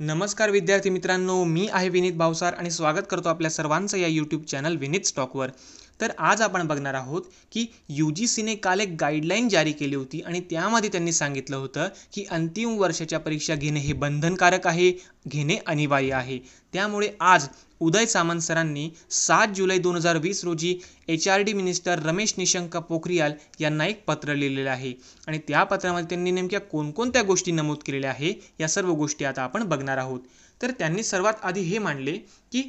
नमस्कार विद्यार्थी मित्रांनो मी आहे विनीत भावसार आणि स्वागत करतो आपल्या सर्वांचं या यूट्यूब चॅनल विनीत स्टॉकवर तर आज आपण बघणार आहोत की यू जी सीने काल एक गाईडलाईन जारी केली होती आणि त्यामध्ये त्यांनी सांगितलं होतं की अंतिम वर्षाच्या परीक्षा घेणे हे बंधनकारक आहे घेणे अनिवार्य आहे त्यामुळे आज उदय सामंत सरांनी सात जुलै दोन हजार वीस रोजी H R D minister Ramesh Nishank Pokhriyal यांना एक पत्र लिहिलेलं आहे आणि त्या पत्रामध्ये त्यांनी नेमक्या कोणकोणत्या गोष्टी नमूद केलेल्या आहे या सर्व गोष्टी आता आपण बघणार आहोत तर त्यांनी सर्वात आधी हे मांडले की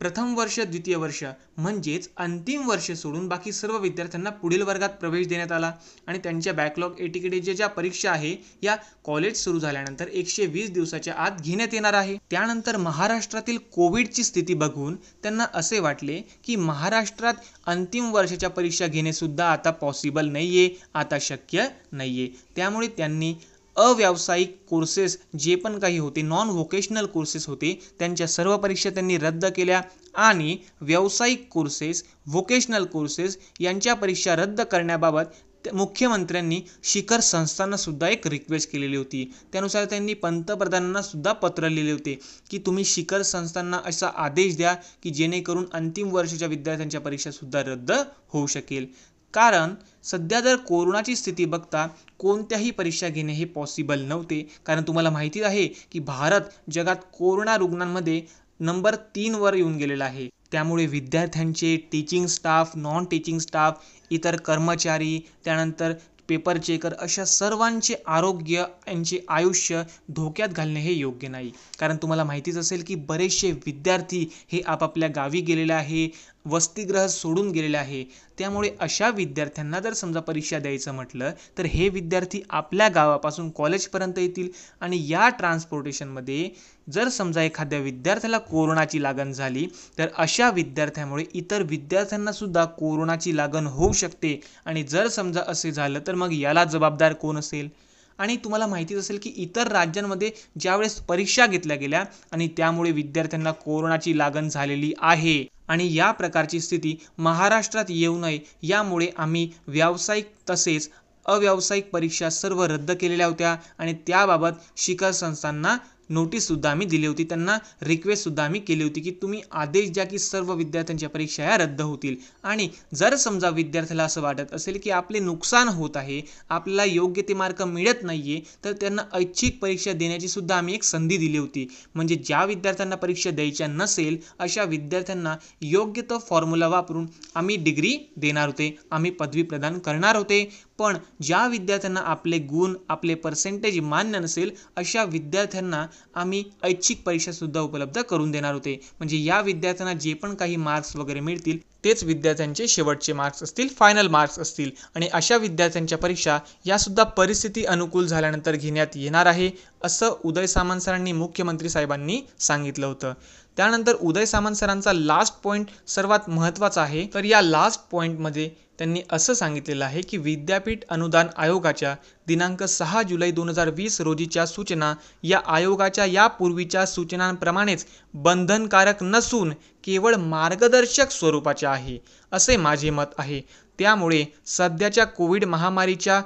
प्रथम वर्ष द्वितीय वर्ष म्हणजेच अंतिम वर्ष सोडून बाकी सर्व विद्यार्थ्यांना पुढील वर्गात प्रवेश देण्यात आला आणि त्यांच्या बॅकलॉग एटीकेटीच्या ज्या परीक्षा आहे या कॉलेज सुरू झाल्यानंतर एकशे वीस दिवसाच्या आत घेण्यात येणार आहे त्यानंतर महाराष्ट्रातील कोविडची स्थिती बघून त्यांना असे वाटले की महाराष्ट्रात अंतिम वर्षाच्या परीक्षा घेणेसुद्धा आता पॉसिबल नाही आहे आता शक्य नाही आहे त्यामुळे त्यांनी अव्यावसायिक कोर्सेस जे पण काही होते नॉन व्होकेशनल कोर्सेस होते त्यांच्या सर्व परीक्षा त्यांनी रद्द केल्या आणि व्यावसायिक कोर्सेस व्होकेशनल कोर्सेस यांच्या परीक्षा रद्द करण्याबाबत मुख्यमंत्र्यांनी शिखर संस्थांनासुद्धा एक रिक्वेस्ट केलेली होती त्यानुसार त्यांनी पंतप्रधानांनासुद्धा पत्र लिहिले होते की तुम्ही शिखर संस्थांना असा आदेश द्या की जेणेकरून अंतिम वर्षाच्या विद्यार्थ्यांच्या परीक्षासुद्धा रद्द होऊ शकेल कारण सध्या जर कोरोनाची स्थिती बघता कोणत्याही परीक्षा घेणे हे पॉसिबल नव्हते कारण तुम्हाला माहिती आहे की भारत जगात कोरोना रुग्णांमध्ये नंबर तीनवर येऊन गेलेला आहे त्यामुळे विद्यार्थ्यांचे teaching staff non teaching staff इतर कर्मचारी त्यानंतर पेपर चेकर अशा सर्वांचे आरोग्य यांचे आयुष्य धोक्यात घालणे हे योग्य नाही कारण तुम्हाला माहितीच असेल की बरेचसे विद्यार्थी हे आपापल्या गावी गेलेले आहे वसतिग्रह सोडून गेलेले आहे त्यामुळे अशा विद्यार्थ्यांना जर समजा परीक्षा द्यायचं म्हटलं तर हे विद्यार्थी आपल्या गावापासून कॉलेजपर्यंत येतील आणि या ट्रान्सपोर्टेशनमध्ये जर समजा एखाद्या विद्यार्थ्याला कोरोनाची लागण झाली तर अशा विद्यार्थ्यामुळे इतर विद्यार्थ्यांनासुद्धा कोरोनाची लागण होऊ शकते आणि जर समजा असे झालं तर मग याला जबाबदार कोण असेल आणि तुम्हाला माहितीच असेल की इतर राज्यांमध्ये ज्यावेळेस परीक्षा घेतल्या गेल्या आणि त्यामुळे विद्यार्थ्यांना कोरोनाची लागण झालेली आहे आणि या प्रकारची स्थिती महाराष्ट्रात येऊ नये यामुळे आम्ही व्यावसायिक तसेच अव्यावसायिक परीक्षा सर्व रद्द केलेल्या होत्या आणि त्याबाबत शिखर संस्थांना नोटीससुद्धा आम्ही दिली होती त्यांना रिक्वेस्टसुद्धा आम्ही केली होती की तुम्ही आदेश द्या की सर्व विद्यार्थ्यांच्या परीक्षा या रद्द होतील आणि जर समजा विद्यार्थ्याला असं वाटत असेल की आपले नुकसान होत आहे आपल्याला योग्य ते मार्क मिळत नाही आहे तर त्यांना ऐच्छिक परीक्षा देण्याची सुद्धा आम्ही एक संधी दिली होती म्हणजे ज्या विद्यार्थ्यांना परीक्षा द्यायच्या नसेल अशा विद्यार्थ्यांना योग्य तो फॉर्म्युला वापरून आम्ही डिग्री देणार होते आम्ही पदवी प्रदान करणार होते पण ज्या विद्यार्थ्यांना आपले गुण आपले पर्सेंटेज मान्य नसेल अशा विद्यार्थ्यांना आम्ही ऐच्छिक परीक्षा सुद्धा उपलब्ध करून देणार होते म्हणजे या विद्यार्थ्यांना जे पण काही मार्क्स वगैरे मिळतील तेच विद्यार्थ्यांचे शेवटचे मार्क्स असतील फायनल मार्क्स असतील आणि अशा विद्यार्थ्यांच्या परीक्षा यासुद्धा परिस्थिती अनुकूल झाल्यानंतर घेण्यात येणार आहे असं उदय सामंत सरांनी मुख्यमंत्री साहेबांनी सांगितलं होतं त्यानंतर उदय सामंत सरांचा लास्ट पॉईंट सर्वात महत्त्वाचा आहे तर या लास्ट पॉईंटमध्ये त्यांनी असं सांगितलेलं आहे की विद्यापीठ अनुदान आयोगाच्या दिनांक सहा जुलै दोन हजार वीस रोजीच्या सूचना या आयोगाच्या यापूर्वीच्या सूचनांप्रमाणेच बंधनकारक नसून केवळ मार्गदर्शक स्वरूपाचे आहे असे माझे मत आहे त्यामुळे सध्याच्या कोविड महामारीच्या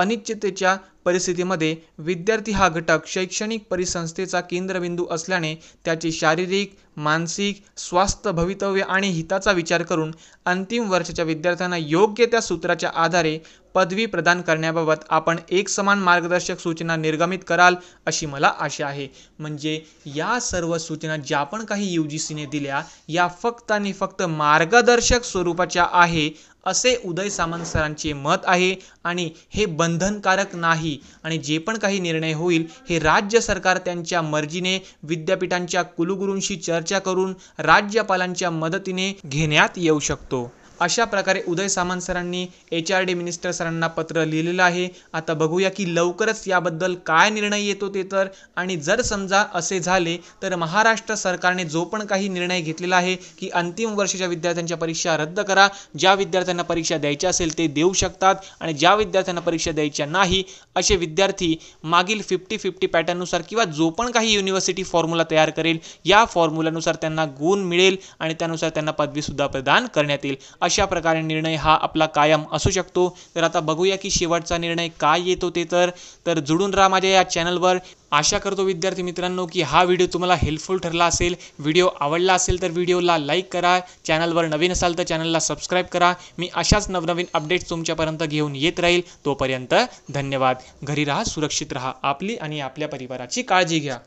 अनिश्चिततेच्या परिस्थितीमध्ये विद्यार्थी हा घटक शैक्षणिक परिसंस्थेचा केंद्रबिंदू असल्याने त्याचे शारीरिक मानसिक स्वास्थ्य भवितव्य आणि हिताचा विचार करून अंतिम वर्षाच्या विद्यार्थ्यांना योग्य त्या सूत्राच्या आधारे पदवी प्रदान करण्याबाबत आपण एक समान मार्गदर्शक सूचना निर्गमित कराल अशी मला आशा आहे म्हणजे या सर्व सूचना ज्या पण काही यू जी सीने दिल्या या फक्त आणि फक्त मार्गदर्शक स्वरूपाच्या आहे असे उदय सामंत सरांचे मत आहे आणि हे बंधनकारक नाही आणि जे पण काही निर्णय होईल हे राज्य सरकार त्यांच्या मर्जीने विद्यापीठांच्या कुलगुरूंशी चर्चा करून राज्यपालांच्या मदतीने घेण्यात येऊ शकतो अशा प्रकारे उदय सामंत सरांनी एच आर डी मिनिस्टर सरांना पत्र लिहिलेलं आहे आता बघूया की लवकरच याबद्दल काय निर्णय येतो ते तर आणि जर समजा असे झाले तर महाराष्ट्र सरकारने जो पण काही निर्णय घेतलेला आहे की अंतिम वर्षाच्या विद्यार्थ्यांच्या परीक्षा रद्द करा ज्या विद्यार्थ्यांना परीक्षा द्यायच्या असेल ते देऊ शकतात आणि ज्या विद्यार्थ्यांना परीक्षा द्यायच्या नाही असे विद्यार्थी मागील फिफ्टी फिफ्टी पॅटर्ननुसार किंवा जो पण काही युनिव्हर्सिटी फॉर्म्युला तयार करेल या फॉर्म्युलानुसार त्यांना गुण मिळेल आणि त्यानुसार त्यांना पदवीसुद्धा प्रदान करण्यात येईल अशा प्रकारे निर्णय हा आपला कायम असू शकतो तर आता बघूया की शेवटचा निर्णय काय येतो ते तर तर जुडून राहा माझ्या या चॅनलवर आशा करतो विद्यार्थी मित्रांनो की हा व्हिडिओ तुम्हाला हेल्पफुल ठरला असेल व्हिडिओ आवडला असेल तर व्हिडिओला लाईक करा चॅनलवर नवीन असाल तर चॅनलला सबस्क्राईब करा मी अशाच नवनवीन अपडेट्स तुमच्यापर्यंत घेऊन येत राहील तोपर्यंत धन्यवाद घरी राहा सुरक्षित राहा आपली आणि आपल्या परिवाराची काळजी घ्या